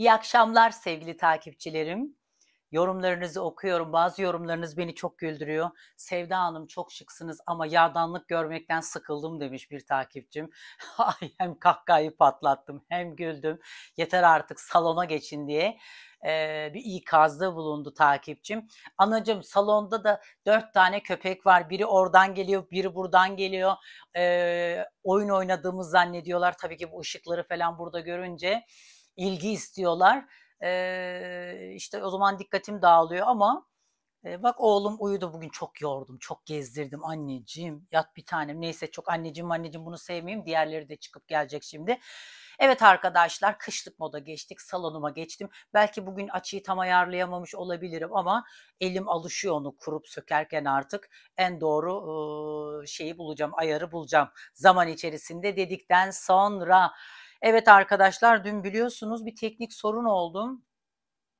İyi akşamlar sevgili takipçilerim. Yorumlarınızı okuyorum. Bazı yorumlarınız beni çok güldürüyor. Sevda Hanım çok şıksınız ama yağdanlık görmekten sıkıldım demiş bir takipçim. Ay hem kahkahayı patlattım hem güldüm. Yeter artık salona geçin diye e, bir ikazda bulundu takipçim. Anacım salonda da dört tane köpek var. Biri oradan geliyor, biri buradan geliyor. E, oyun oynadığımız zannediyorlar. Tabii ki bu ışıkları falan burada görünce ilgi istiyorlar. E, işte o zaman dikkatim dağılıyor ama e, bak oğlum uyudu bugün çok yordum, çok gezdirdim anneciğim. Yat bir tanem neyse çok anneciğim anneciğim bunu sevmeyeyim. Diğerleri de çıkıp gelecek şimdi. Evet arkadaşlar kışlık moda geçtik salonuma geçtim. Belki bugün açıyı tam ayarlayamamış olabilirim ama elim alışıyor onu kurup sökerken artık en doğru e, şeyi bulacağım ayarı bulacağım zaman içerisinde dedikten sonra Evet arkadaşlar dün biliyorsunuz bir teknik sorun oldum.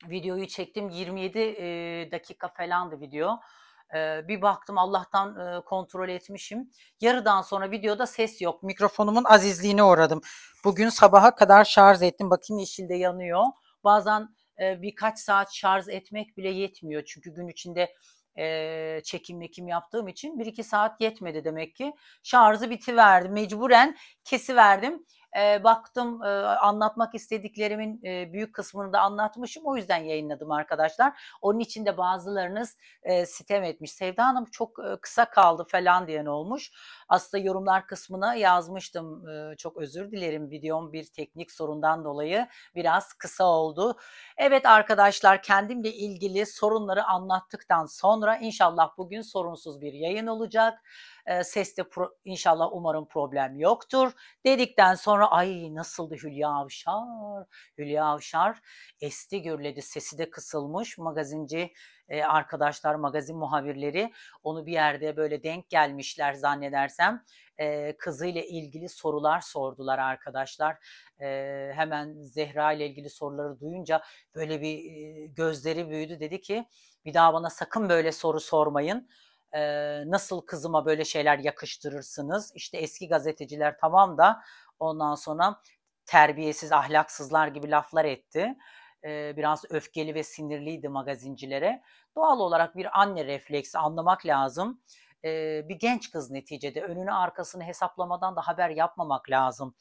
Videoyu çektim 27 e, dakika falandı video. E, bir baktım Allah'tan e, kontrol etmişim. Yarıdan sonra videoda ses yok. Mikrofonumun azizliğine uğradım. Bugün sabaha kadar şarj ettim. Bakayım yeşilde yanıyor. Bazen e, birkaç saat şarj etmek bile yetmiyor. Çünkü gün içinde e, çekim mekim yaptığım için 1-2 saat yetmedi demek ki. Şarjı bitiverdim. Mecburen kesiverdim. verdim e, baktım e, anlatmak istediklerimin e, büyük kısmını da anlatmışım. O yüzden yayınladım arkadaşlar. Onun için de bazılarınız e, sitem etmiş. Sevda Hanım çok e, kısa kaldı falan diyen olmuş. Aslında yorumlar kısmına yazmıştım. E, çok özür dilerim videom bir teknik sorundan dolayı biraz kısa oldu. Evet arkadaşlar kendimle ilgili sorunları anlattıktan sonra inşallah bugün sorunsuz bir yayın olacak. E, seste pro, inşallah umarım problem yoktur. Dedikten sonra ay nasıldı Hülya Avşar? Hülya Avşar esti gürledi. Sesi de kısılmış. Magazinci e, arkadaşlar, magazin muhabirleri onu bir yerde böyle denk gelmişler zannedersem. E, kızıyla ilgili sorular sordular arkadaşlar. E, hemen Zehra ile ilgili soruları duyunca böyle bir e, gözleri büyüdü. Dedi ki bir daha bana sakın böyle soru sormayın e, nasıl kızıma böyle şeyler yakıştırırsınız? İşte eski gazeteciler tamam da ondan sonra terbiyesiz, ahlaksızlar gibi laflar etti. E, biraz öfkeli ve sinirliydi magazincilere. Doğal olarak bir anne refleksi anlamak lazım e, bir genç kız neticede önünü arkasını hesaplamadan da haber yapmamak lazım.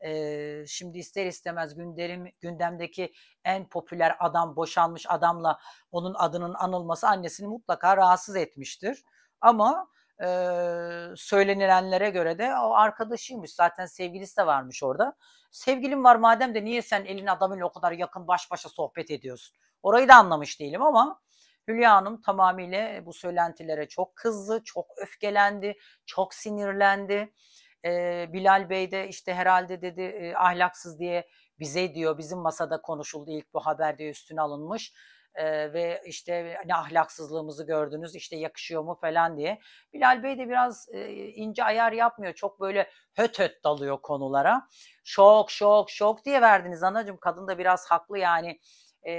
E, şimdi ister istemez gündem, gündemdeki en popüler adam boşanmış adamla onun adının anılması annesini mutlaka rahatsız etmiştir. Ama e, söylenilenlere göre de o arkadaşıymış. Zaten sevgilisi de varmış orada. Sevgilim var madem de niye sen elin adamıyla o kadar yakın baş başa sohbet ediyorsun? Orayı da anlamış değilim ama Hülya Hanım tamamıyla bu söylentilere çok kızdı, çok öfkelendi, çok sinirlendi. Ee, Bilal Bey de işte herhalde dedi e, ahlaksız diye bize diyor bizim masada konuşuldu ilk bu haberde üstüne alınmış e, ve işte hani ahlaksızlığımızı gördünüz işte yakışıyor mu falan diye. Bilal Bey de biraz e, ince ayar yapmıyor. Çok böyle höt höt dalıyor konulara. Şok şok şok diye verdiniz anacığım. Kadın da biraz haklı yani e,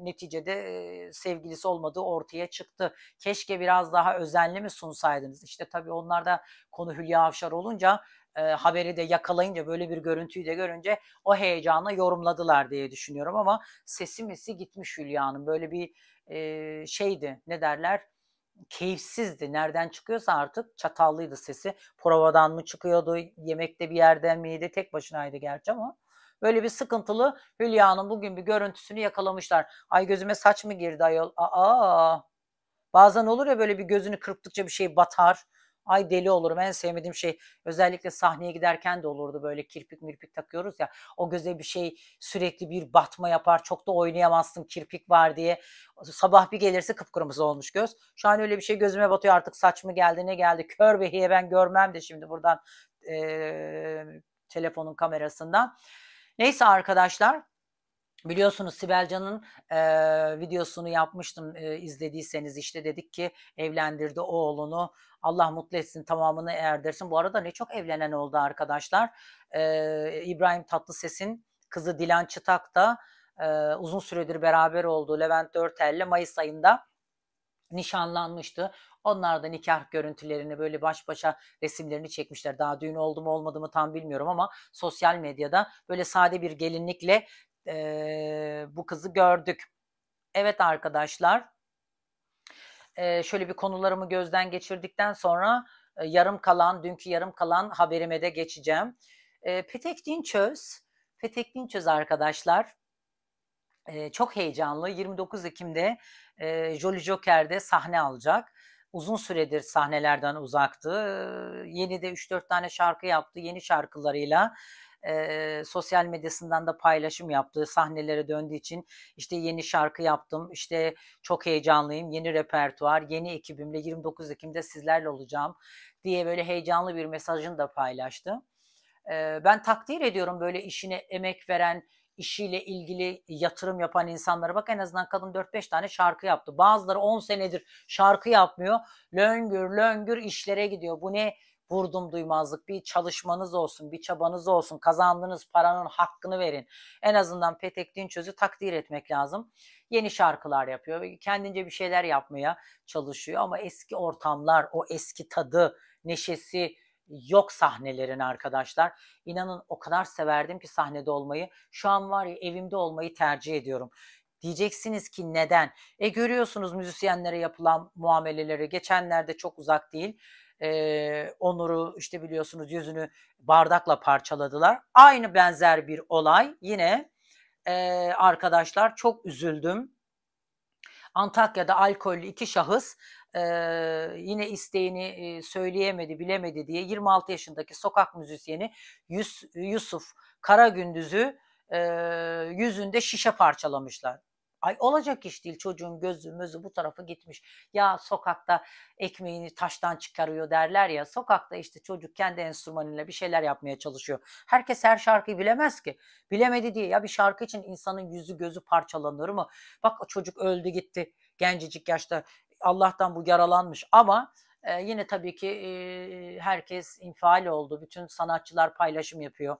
neticede e, sevgilisi olmadığı ortaya çıktı. Keşke biraz daha özenli mi sunsaydınız? İşte tabii onlar da konu Hülya Avşar olunca e, haberi de yakalayınca böyle bir görüntüyü de görünce o heyecanla yorumladılar diye düşünüyorum ama sesi misi gitmiş Hülya'nın böyle bir e, şeydi ne derler keyifsizdi. Nereden çıkıyorsa artık çatallıydı sesi. Provadan mı çıkıyordu, yemekte bir yerden miydi? Tek başınaydı gerçi ama böyle bir sıkıntılı Hülya'nın bugün bir görüntüsünü yakalamışlar. Ay gözüme saç mı girdi ayol? Aa! Bazen olur ya böyle bir gözünü kırptıkça bir şey batar. Ay deli olurum en sevmediğim şey özellikle sahneye giderken de olurdu böyle kirpik mirpik takıyoruz ya o göze bir şey sürekli bir batma yapar çok da oynayamazsın kirpik var diye sabah bir gelirse kıpkırmızı olmuş göz. Şu an öyle bir şey gözüme batıyor artık saç mı geldi ne geldi kör behiye ben görmem de şimdi buradan e, telefonun kamerasından. Neyse arkadaşlar Biliyorsunuz Sibel Can'ın e, videosunu yapmıştım e, izlediyseniz işte dedik ki evlendirdi oğlunu Allah mutlu etsin tamamını erdirsin. Bu arada ne çok evlenen oldu arkadaşlar. E, İbrahim Tatlıses'in kızı Dilan Çıtak da e, uzun süredir beraber olduğu Levent ile Mayıs ayında nişanlanmıştı. Onlar da nikah görüntülerini böyle baş başa resimlerini çekmişler. Daha düğün oldu mu olmadı mı tam bilmiyorum ama sosyal medyada böyle sade bir gelinlikle e, bu kızı gördük. Evet arkadaşlar e, şöyle bir konularımı gözden geçirdikten sonra e, yarım kalan dünkü yarım kalan haberime de geçeceğim. E, Petek Dinçöz, Petek Dinçöz arkadaşlar e, çok heyecanlı 29 Ekim'de e, Jolly Joker'de sahne alacak uzun süredir sahnelerden uzaktı. Yeni de 3-4 tane şarkı yaptı yeni şarkılarıyla e, sosyal medyasından da paylaşım yaptığı sahnelere döndüğü için işte yeni şarkı yaptım, işte çok heyecanlıyım, yeni repertuar, yeni ekibimle 29 Ekim'de sizlerle olacağım diye böyle heyecanlı bir mesajını da paylaştı. E, ben takdir ediyorum böyle işine emek veren, işiyle ilgili yatırım yapan insanlara bak en azından kadın 4-5 tane şarkı yaptı. Bazıları 10 senedir şarkı yapmıyor. Löngür löngür işlere gidiyor. Bu ne vurdum duymazlık, bir çalışmanız olsun, bir çabanız olsun, kazandığınız paranın hakkını verin. En azından Petek Dinçöz'ü takdir etmek lazım. Yeni şarkılar yapıyor, kendince bir şeyler yapmaya çalışıyor ama eski ortamlar, o eski tadı, neşesi, yok sahnelerin arkadaşlar. İnanın o kadar severdim ki sahnede olmayı. Şu an var ya evimde olmayı tercih ediyorum. Diyeceksiniz ki neden? E görüyorsunuz müzisyenlere yapılan muameleleri. Geçenlerde çok uzak değil e, Onur'u işte biliyorsunuz yüzünü bardakla parçaladılar. Aynı benzer bir olay yine e, arkadaşlar çok üzüldüm. Antakya'da alkollü iki şahıs e, yine isteğini e, söyleyemedi, bilemedi diye 26 yaşındaki sokak müzisyeni Yus, Yusuf Karagündüz'ü e, yüzünde şişe parçalamışlar. Ay olacak iş değil çocuğun gözü mözü bu tarafı gitmiş. Ya sokakta ekmeğini taştan çıkarıyor derler ya. Sokakta işte çocuk kendi enstrümanıyla bir şeyler yapmaya çalışıyor. Herkes her şarkıyı bilemez ki. Bilemedi diye ya bir şarkı için insanın yüzü gözü parçalanır mı? Bak çocuk öldü gitti gencecik yaşta. Allah'tan bu yaralanmış ama e, yine tabii ki e, herkes infial oldu. Bütün sanatçılar paylaşım yapıyor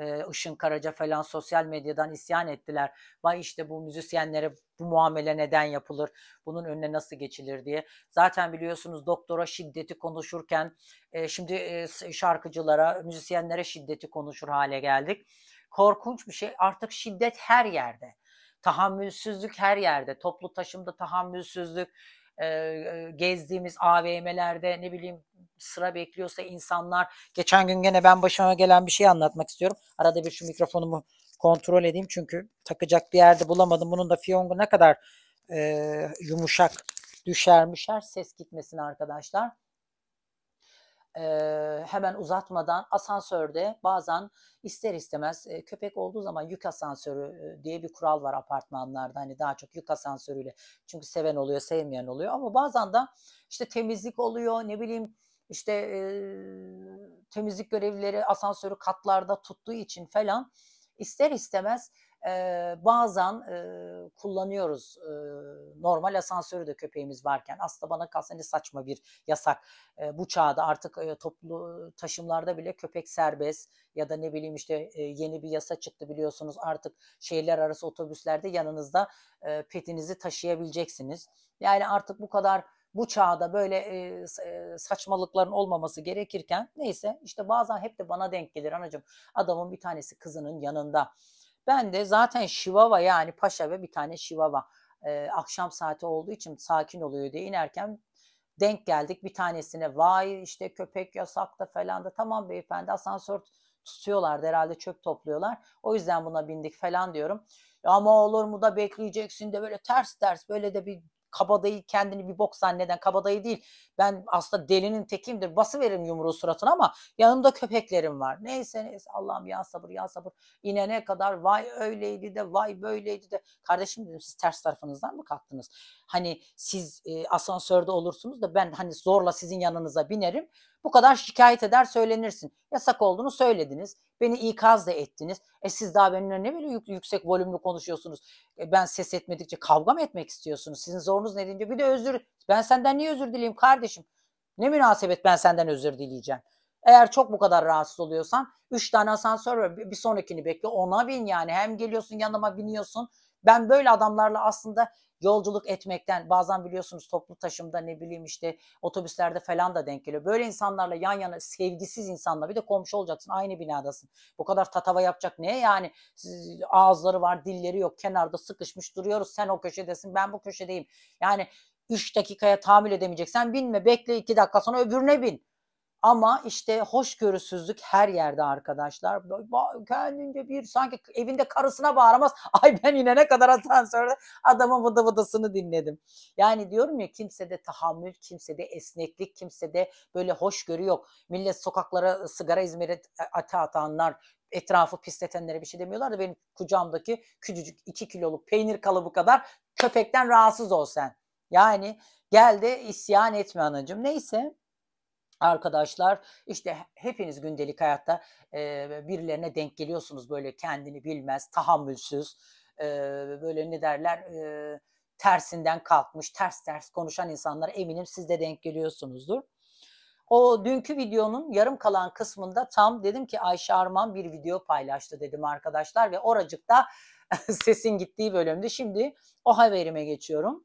e, Işın Karaca falan sosyal medyadan isyan ettiler. Vay işte bu müzisyenlere bu muamele neden yapılır, bunun önüne nasıl geçilir diye. Zaten biliyorsunuz doktora şiddeti konuşurken e, şimdi e, şarkıcılara, müzisyenlere şiddeti konuşur hale geldik. Korkunç bir şey artık şiddet her yerde. Tahammülsüzlük her yerde. Toplu taşımda tahammülsüzlük, e, e, gezdiğimiz AVM'lerde ne bileyim sıra bekliyorsa insanlar. Geçen gün gene ben başıma gelen bir şey anlatmak istiyorum. Arada bir şu mikrofonumu kontrol edeyim çünkü takacak bir yerde bulamadım. Bunun da fiyongu ne kadar e, yumuşak düşermişler ses gitmesin arkadaşlar e, hemen uzatmadan asansörde bazen ister istemez e, köpek olduğu zaman yük asansörü e, diye bir kural var apartmanlarda hani daha çok yük asansörüyle çünkü seven oluyor sevmeyen oluyor ama bazen de işte temizlik oluyor ne bileyim işte e, temizlik görevlileri asansörü katlarda tuttuğu için falan ister istemez e, bazen e, kullanıyoruz e, normal asansörü de köpeğimiz varken. Aslında bana kalsa ne saçma bir yasak. E, bu çağda artık e, toplu taşımlarda bile köpek serbest ya da ne bileyim işte e, yeni bir yasa çıktı biliyorsunuz artık şehirler arası otobüslerde yanınızda e, petinizi taşıyabileceksiniz. Yani artık bu kadar bu çağda böyle e, saçmalıkların olmaması gerekirken neyse işte bazen hep de bana denk gelir anacığım adamın bir tanesi kızının yanında ben de zaten şivava yani paşa ve bir tane şivava e, akşam saati olduğu için sakin oluyor diye inerken denk geldik bir tanesine vay işte köpek yasak da falan da tamam beyefendi asansör tutuyorlardı herhalde çöp topluyorlar. O yüzden buna bindik falan diyorum. Ama olur mu da bekleyeceksin de böyle ters ters böyle de bir kabadayı kendini bir bok zanneden kabadayı değil. Ben aslında delinin tekimdir. Bası verin yumruğu suratına ama yanımda köpeklerim var. Neyse neyse Allah'ım ya sabır ya sabır. İnene kadar vay öyleydi de vay böyleydi de. Kardeşim dedim siz ters tarafınızdan mı kalktınız? Hani siz e, asansörde olursunuz da ben hani zorla sizin yanınıza binerim. Bu kadar şikayet eder söylenirsin. Yasak olduğunu söylediniz. Beni ikaz da ettiniz. E siz daha benimle ne böyle yüksek volümlü konuşuyorsunuz? E ben ses etmedikçe kavga mı etmek istiyorsunuz? Sizin zorunuz ne deyince bir de özür. Ben senden niye özür dileyim kardeşim? Ne münasebet ben senden özür dileyeceğim. Eğer çok bu kadar rahatsız oluyorsan 3 tane asansör var bir sonrakini bekle ona bin yani hem geliyorsun yanıma biniyorsun. Ben böyle adamlarla aslında yolculuk etmekten bazen biliyorsunuz toplu taşımda ne bileyim işte otobüslerde falan da denk geliyor. Böyle insanlarla yan yana sevgisiz insanla bir de komşu olacaksın aynı binadasın. Bu kadar tatava yapacak ne yani ağızları var dilleri yok kenarda sıkışmış duruyoruz sen o köşedesin ben bu köşedeyim. Yani 3 dakikaya tahammül edemeyeceksen binme bekle 2 dakika sonra öbürüne bin. Ama işte hoşgörüsüzlük her yerde arkadaşlar. Kendince bir sanki evinde karısına bağıramaz. Ay ben yine ne kadar asansörde adamın vıdı vıdasını dinledim. Yani diyorum ya de tahammül, kimse de esneklik, kimse de böyle hoşgörü yok. Millet sokaklara sigara izmiri e, ata atanlar, etrafı pisletenlere bir şey demiyorlar da benim kucağımdaki küçücük 2 kiloluk peynir kalıbı kadar köpekten rahatsız ol sen. Yani gel de isyan etme anacığım. Neyse Arkadaşlar işte hepiniz gündelik hayatta e, birilerine denk geliyorsunuz böyle kendini bilmez, tahammülsüz, e, böyle ne derler e, tersinden kalkmış, ters ters konuşan insanlara eminim siz de denk geliyorsunuzdur. O dünkü videonun yarım kalan kısmında tam dedim ki Ayşe Arman bir video paylaştı dedim arkadaşlar ve oracıkta sesin gittiği bölümde şimdi o haberime geçiyorum.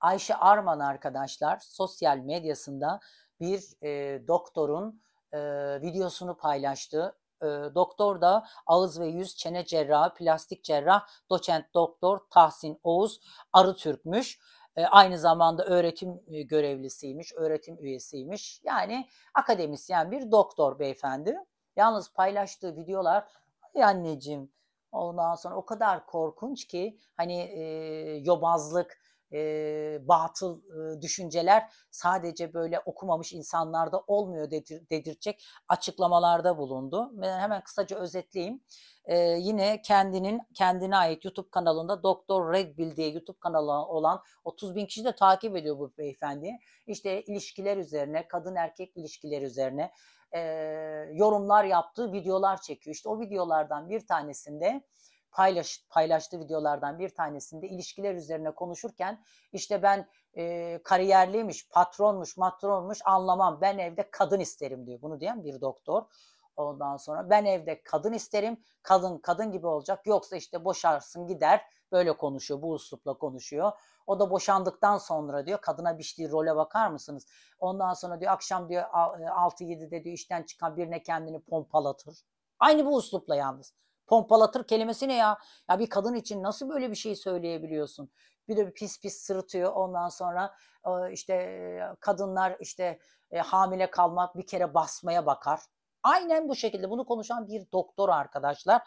Ayşe Arman arkadaşlar sosyal medyasında bir e, doktorun e, videosunu paylaştı. E, doktor da ağız ve yüz çene cerrahı, plastik cerrah, doçent doktor Tahsin Oğuz Arıtürk'müş. E, aynı zamanda öğretim e, görevlisiymiş, öğretim üyesiymiş. Yani akademisyen bir doktor beyefendi. Yalnız paylaştığı videolar, ay anneciğim Ondan sonra o kadar korkunç ki hani e, yobazlık, e, batıl e, düşünceler sadece böyle okumamış insanlarda olmuyor dedir, dedirtecek açıklamalarda bulundu. Ben hemen kısaca özetleyeyim. E, yine kendinin kendine ait YouTube kanalında Doktor Redbill diye YouTube kanalı olan 30 bin kişi de takip ediyor bu beyefendi. İşte ilişkiler üzerine, kadın erkek ilişkileri üzerine e, yorumlar yaptığı videolar çekiyor. İşte o videolardan bir tanesinde paylaş, paylaştığı videolardan bir tanesinde ilişkiler üzerine konuşurken işte ben e, kariyerliymiş, patronmuş, matronmuş anlamam. Ben evde kadın isterim diyor. Bunu diyen bir doktor. Ondan sonra ben evde kadın isterim. Kadın kadın gibi olacak. Yoksa işte boşarsın gider. Böyle konuşuyor. Bu uslupla konuşuyor. O da boşandıktan sonra diyor kadına biçtiği role bakar mısınız? Ondan sonra diyor akşam diyor 6-7'de e, diyor işten çıkan birine kendini pompalatır. Aynı bu uslupla yalnız. Pompalatır kelimesi ne ya? Ya bir kadın için nasıl böyle bir şey söyleyebiliyorsun? Bir de bir pis pis sırıtıyor ondan sonra e, işte e, kadınlar işte e, hamile kalmak bir kere basmaya bakar. Aynen bu şekilde bunu konuşan bir doktor arkadaşlar.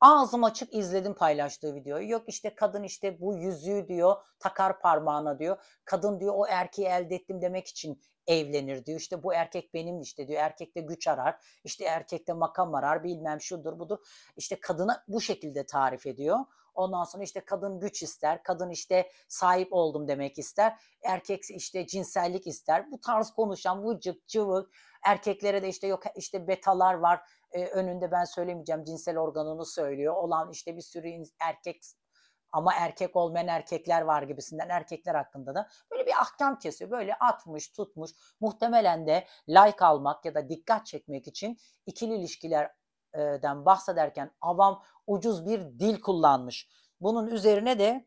Ağzım açık izledim paylaştığı videoyu. Yok işte kadın işte bu yüzüğü diyor takar parmağına diyor. Kadın diyor o erkeği elde ettim demek için evlenir diyor. İşte bu erkek benim işte diyor. Erkekte güç arar. İşte erkekte makam arar. Bilmem şudur budur. İşte kadına bu şekilde tarif ediyor. Ondan sonra işte kadın güç ister, kadın işte sahip oldum demek ister, erkek işte cinsellik ister. Bu tarz konuşan bu vıcık cıvık erkeklere de işte yok işte betalar var, e, önünde ben söylemeyeceğim cinsel organını söylüyor olan işte bir sürü erkek ama erkek olmayan erkekler var gibisinden erkekler hakkında da böyle bir ahkam kesiyor. Böyle atmış tutmuş muhtemelen de like almak ya da dikkat çekmek için ikili ilişkilerden bahsederken avam ucuz bir dil kullanmış. Bunun üzerine de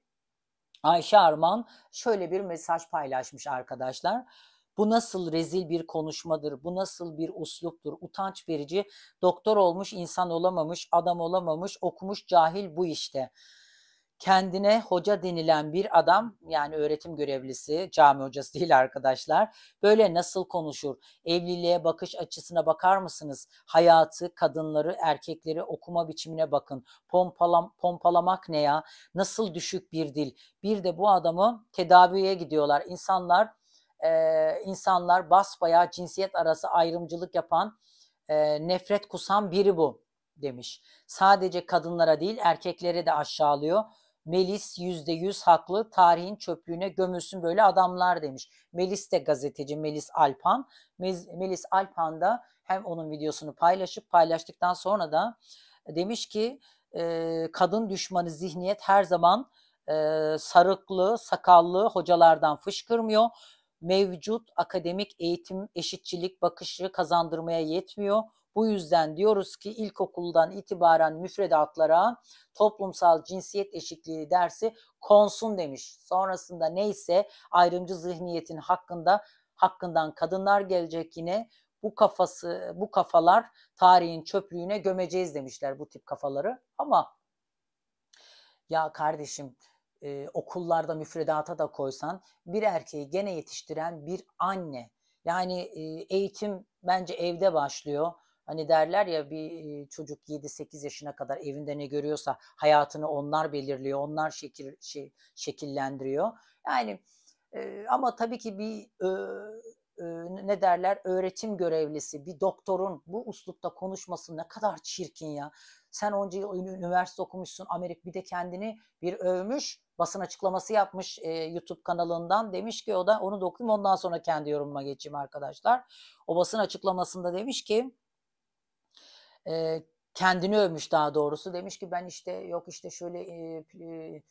Ayşe Arman şöyle bir mesaj paylaşmış arkadaşlar. Bu nasıl rezil bir konuşmadır, bu nasıl bir usluptur, utanç verici, doktor olmuş, insan olamamış, adam olamamış, okumuş, cahil bu işte.'' kendine hoca denilen bir adam yani öğretim görevlisi, cami hocası değil arkadaşlar. Böyle nasıl konuşur? Evliliğe bakış açısına bakar mısınız? Hayatı, kadınları, erkekleri okuma biçimine bakın. Pompalam, pompalamak ne ya? Nasıl düşük bir dil? Bir de bu adamı tedaviye gidiyorlar. insanlar e, insanlar basbaya cinsiyet arası ayrımcılık yapan, e, nefret kusan biri bu demiş. Sadece kadınlara değil erkeklere de aşağılıyor. Melis yüzde yüz haklı tarihin çöplüğüne gömülsün böyle adamlar demiş. Melis de gazeteci Melis Alpan. Melis Alpan da hem onun videosunu paylaşıp paylaştıktan sonra da e, demiş ki e, kadın düşmanı zihniyet her zaman e, sarıklı, sakallı hocalardan fışkırmıyor. Mevcut akademik eğitim eşitçilik bakışı kazandırmaya yetmiyor. Bu yüzden diyoruz ki ilkokuldan itibaren müfredatlara toplumsal cinsiyet eşitliği dersi konsun demiş. Sonrasında neyse ayrımcı zihniyetin hakkında hakkından kadınlar gelecek yine bu kafası bu kafalar tarihin çöplüğüne gömeceğiz demişler bu tip kafaları ama ya kardeşim e, okullarda müfredata da koysan bir erkeği gene yetiştiren bir anne yani e, eğitim bence evde başlıyor Hani derler ya bir çocuk 7-8 yaşına kadar evinde ne görüyorsa hayatını onlar belirliyor, onlar şekil, şey, şekillendiriyor. Yani e, ama tabii ki bir e, ne derler öğretim görevlisi, bir doktorun bu uslupta konuşması ne kadar çirkin ya. Sen onca yıl üniversite okumuşsun Amerika bir de kendini bir övmüş basın açıklaması yapmış e, YouTube kanalından demiş ki o da onu da okuyayım ondan sonra kendi yorumuma geçeyim arkadaşlar. O basın açıklamasında demiş ki e, kendini övmüş daha doğrusu. Demiş ki ben işte yok işte şöyle e, e, e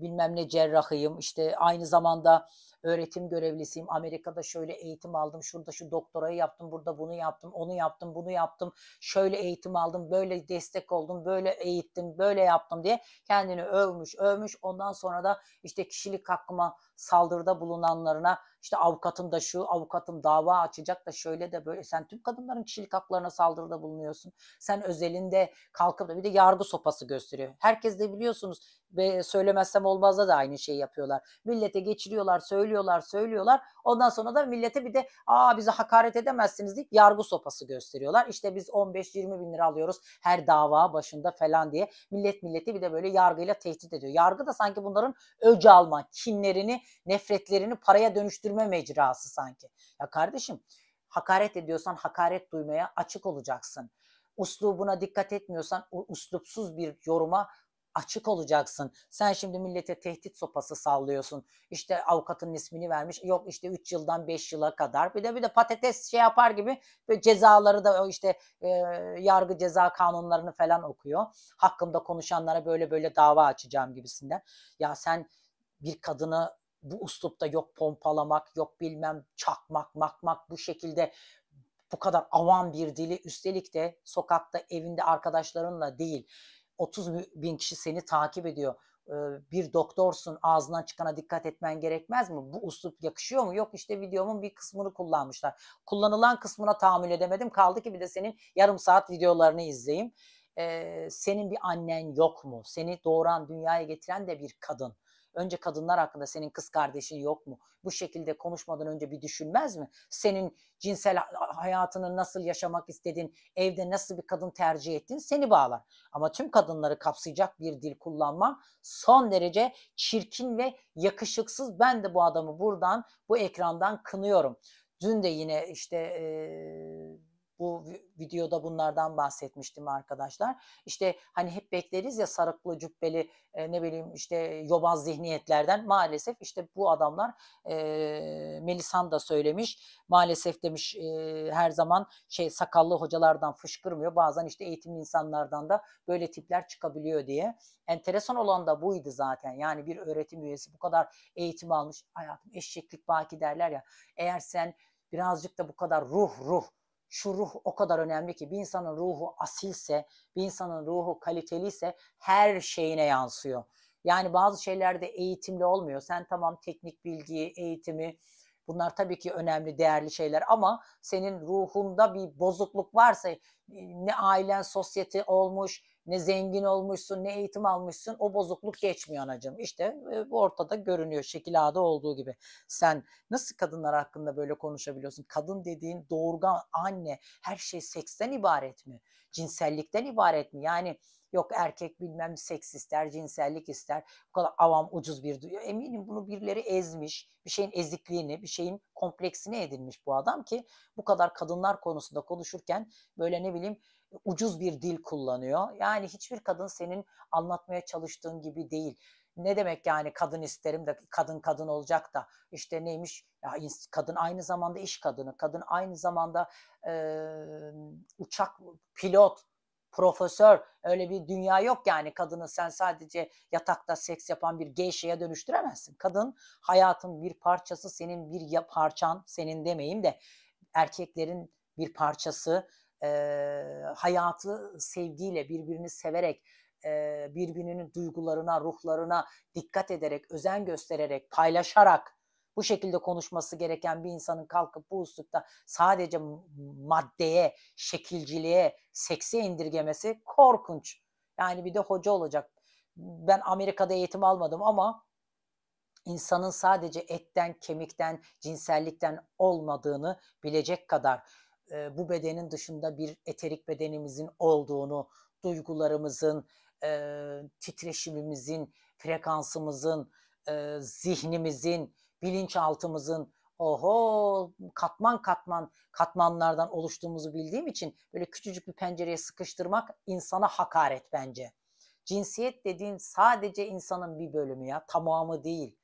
bilmem ne cerrahıyım işte aynı zamanda öğretim görevlisiyim Amerika'da şöyle eğitim aldım şurada şu doktorayı yaptım burada bunu yaptım onu yaptım bunu yaptım şöyle eğitim aldım böyle destek oldum böyle eğittim böyle yaptım diye kendini övmüş övmüş ondan sonra da işte kişilik hakkıma saldırıda bulunanlarına işte avukatım da şu, avukatım dava açacak da şöyle de böyle. Sen tüm kadınların kişilik haklarına saldırıda bulunuyorsun. Sen özelinde kalkıp da bir de yargı sopası gösteriyor. Herkes de biliyorsunuz ve söylemezsem olmazda da aynı şeyi yapıyorlar. Millete geçiriyorlar, söylüyorlar, söylüyorlar. Ondan sonra da millete bir de aa bize hakaret edemezsiniz deyip yargı sopası gösteriyorlar. İşte biz 15-20 bin lira alıyoruz her dava başında falan diye. Millet milleti bir de böyle yargıyla tehdit ediyor. Yargı da sanki bunların öcalma kinlerini nefretlerini paraya dönüştürme mecrası sanki. Ya kardeşim hakaret ediyorsan hakaret duymaya açık olacaksın. Uslubuna dikkat etmiyorsan uslupsuz bir yoruma açık olacaksın. Sen şimdi millete tehdit sopası sallıyorsun. İşte avukatın ismini vermiş. Yok işte 3 yıldan 5 yıla kadar. Bir de bir de patates şey yapar gibi böyle cezaları da işte e, yargı ceza kanunlarını falan okuyor. Hakkımda konuşanlara böyle böyle dava açacağım gibisinden. Ya sen bir kadını bu uslupta yok pompalamak, yok bilmem çakmak, makmak bu şekilde bu kadar avan bir dili üstelik de sokakta evinde arkadaşlarınla değil 30 bin kişi seni takip ediyor. Ee, bir doktorsun ağzından çıkana dikkat etmen gerekmez mi? Bu uslup yakışıyor mu? Yok işte videomun bir kısmını kullanmışlar. Kullanılan kısmına tahammül edemedim. Kaldı ki bir de senin yarım saat videolarını izleyeyim. Ee, senin bir annen yok mu? Seni doğuran, dünyaya getiren de bir kadın. Önce kadınlar hakkında senin kız kardeşin yok mu? Bu şekilde konuşmadan önce bir düşünmez mi? Senin cinsel hayatını nasıl yaşamak istedin, evde nasıl bir kadın tercih ettin seni bağlar. Ama tüm kadınları kapsayacak bir dil kullanmam son derece çirkin ve yakışıksız. Ben de bu adamı buradan, bu ekrandan kınıyorum. Dün de yine işte... Ee bu videoda bunlardan bahsetmiştim arkadaşlar. İşte hani hep bekleriz ya sarıklı cübbeli e, ne bileyim işte yobaz zihniyetlerden maalesef işte bu adamlar e, Melisan da söylemiş maalesef demiş e, her zaman şey sakallı hocalardan fışkırmıyor bazen işte eğitimli insanlardan da böyle tipler çıkabiliyor diye. Enteresan olan da buydu zaten yani bir öğretim üyesi bu kadar eğitim almış hayatım eşeklik baki derler ya eğer sen birazcık da bu kadar ruh ruh şu ruh o kadar önemli ki bir insanın ruhu asilse, bir insanın ruhu kaliteliyse her şeyine yansıyor. Yani bazı şeylerde eğitimli olmuyor. Sen tamam teknik bilgiyi, eğitimi bunlar tabii ki önemli, değerli şeyler ama senin ruhunda bir bozukluk varsa e, ne ailen sosyeti olmuş, ne zengin olmuşsun ne eğitim almışsın o bozukluk geçmiyor anacığım. İşte bu e, ortada görünüyor şekil ağda olduğu gibi. Sen nasıl kadınlar hakkında böyle konuşabiliyorsun? Kadın dediğin doğurgan anne her şey seksten ibaret mi? Cinsellikten ibaret mi? Yani yok erkek bilmem seks ister, cinsellik ister. Bu kadar avam ucuz bir duyuyor. Eminim bunu birileri ezmiş, bir şeyin ezikliğini, bir şeyin kompleksini edinmiş bu adam ki bu kadar kadınlar konusunda konuşurken böyle ne bileyim ucuz bir dil kullanıyor. Yani hiçbir kadın senin anlatmaya çalıştığın gibi değil. Ne demek yani kadın isterim de kadın kadın olacak da işte neymiş ya kadın aynı zamanda iş kadını, kadın aynı zamanda e, uçak pilot, profesör öyle bir dünya yok yani kadını sen sadece yatakta seks yapan bir geyşeye dönüştüremezsin. Kadın hayatın bir parçası senin bir parçan senin demeyeyim de erkeklerin bir parçası e, hayatı sevgiyle, birbirini severek, e, birbirinin duygularına, ruhlarına dikkat ederek, özen göstererek, paylaşarak bu şekilde konuşması gereken bir insanın kalkıp bu uslupta sadece maddeye, şekilciliğe, seksi indirgemesi korkunç. Yani bir de hoca olacak. Ben Amerika'da eğitim almadım ama insanın sadece etten, kemikten, cinsellikten olmadığını bilecek kadar e, bu bedenin dışında bir eterik bedenimizin olduğunu, duygularımızın, e, titreşimimizin, frekansımızın, e, zihnimizin, bilinçaltımızın oho katman katman katmanlardan oluştuğumuzu bildiğim için böyle küçücük bir pencereye sıkıştırmak insana hakaret bence. Cinsiyet dediğin sadece insanın bir bölümü ya tamamı değil.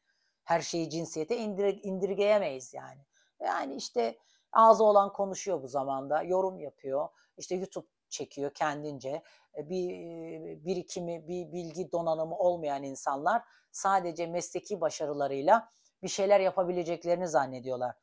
Her şeyi cinsiyete indir, indirgeyemeyiz yani. Yani işte Ağzı olan konuşuyor bu zamanda, yorum yapıyor. işte YouTube çekiyor kendince. E, bir e, birikimi, bir bilgi donanımı olmayan insanlar sadece mesleki başarılarıyla bir şeyler yapabileceklerini zannediyorlar.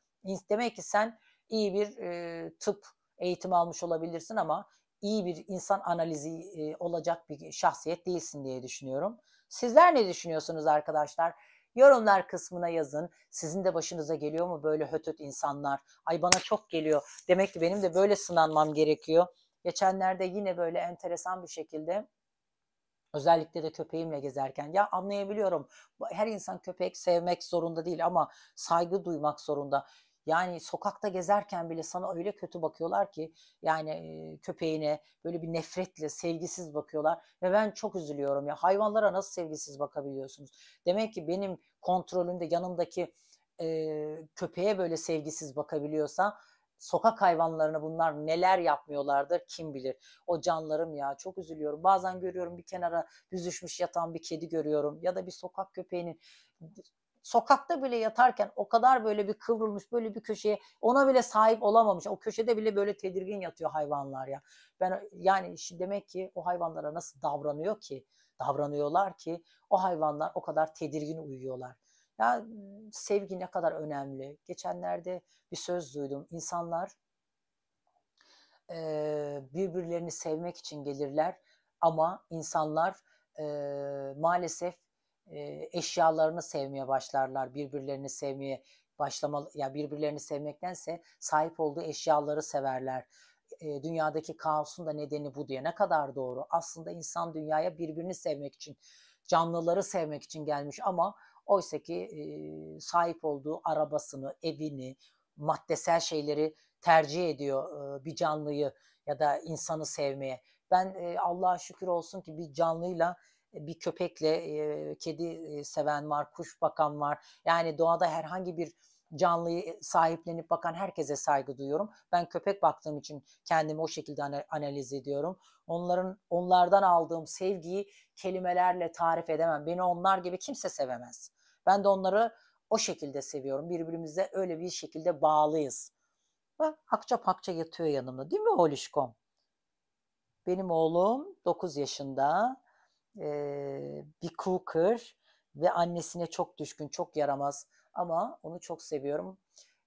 Demek ki sen iyi bir e, tıp eğitimi almış olabilirsin ama iyi bir insan analizi e, olacak bir şahsiyet değilsin diye düşünüyorum. Sizler ne düşünüyorsunuz arkadaşlar? Yorumlar kısmına yazın. Sizin de başınıza geliyor mu böyle hötöt insanlar? Ay bana çok geliyor. Demek ki benim de böyle sınanmam gerekiyor. Geçenlerde yine böyle enteresan bir şekilde Özellikle de köpeğimle gezerken. Ya anlayabiliyorum her insan köpek sevmek zorunda değil ama saygı duymak zorunda. Yani sokakta gezerken bile sana öyle kötü bakıyorlar ki yani köpeğine böyle bir nefretle sevgisiz bakıyorlar ve ben çok üzülüyorum ya hayvanlara nasıl sevgisiz bakabiliyorsunuz? Demek ki benim kontrolümde yanımdaki e, köpeğe böyle sevgisiz bakabiliyorsa sokak hayvanlarına bunlar neler yapmıyorlardır kim bilir. O canlarım ya çok üzülüyorum. Bazen görüyorum bir kenara düzüşmüş yatan bir kedi görüyorum ya da bir sokak köpeğinin sokakta bile yatarken o kadar böyle bir kıvrılmış böyle bir köşeye ona bile sahip olamamış. O köşede bile böyle tedirgin yatıyor hayvanlar ya. Ben yani demek ki o hayvanlara nasıl davranıyor ki? Davranıyorlar ki o hayvanlar o kadar tedirgin uyuyorlar. Ya sevgi ne kadar önemli. Geçenlerde bir söz duydum. İnsanlar e, birbirlerini sevmek için gelirler ama insanlar e, maalesef e, eşyalarını sevmeye başlarlar, birbirlerini sevmeye başlamalı ya yani birbirlerini sevmektense sahip olduğu eşyaları severler. E, dünyadaki kaosun da nedeni bu diye ne kadar doğru. Aslında insan dünyaya birbirini sevmek için, canlıları sevmek için gelmiş ama oysa ki e, sahip olduğu arabasını, evini, maddesel şeyleri tercih ediyor e, bir canlıyı ya da insanı sevmeye. Ben e, Allah'a şükür olsun ki bir canlıyla bir köpekle e, kedi seven var, kuş bakan var. Yani doğada herhangi bir canlıyı sahiplenip bakan herkese saygı duyuyorum. Ben köpek baktığım için kendimi o şekilde analiz ediyorum. Onların onlardan aldığım sevgiyi kelimelerle tarif edemem. Beni onlar gibi kimse sevemez. Ben de onları o şekilde seviyorum. Birbirimize öyle bir şekilde bağlıyız. Ve akça pakça yatıyor yanımda değil mi oğluşkom? Benim oğlum 9 yaşında e, bir cooker ve annesine çok düşkün, çok yaramaz ama onu çok seviyorum.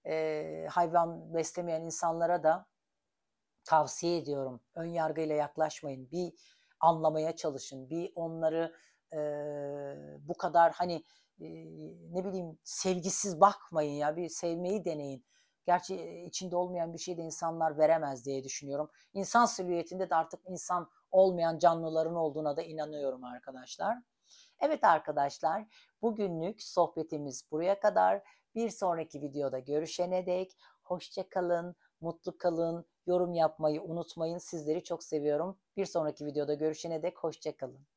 E, hayvan beslemeyen insanlara da tavsiye ediyorum. Ön yargıyla yaklaşmayın. Bir anlamaya çalışın. Bir onları e, bu kadar hani e, ne bileyim sevgisiz bakmayın ya. Bir sevmeyi deneyin. Gerçi içinde olmayan bir şey de insanlar veremez diye düşünüyorum. İnsan silüetinde de artık insan olmayan canlıların olduğuna da inanıyorum arkadaşlar. Evet arkadaşlar bugünlük sohbetimiz buraya kadar. Bir sonraki videoda görüşene dek hoşça kalın, mutlu kalın, yorum yapmayı unutmayın. Sizleri çok seviyorum. Bir sonraki videoda görüşene dek hoşça kalın.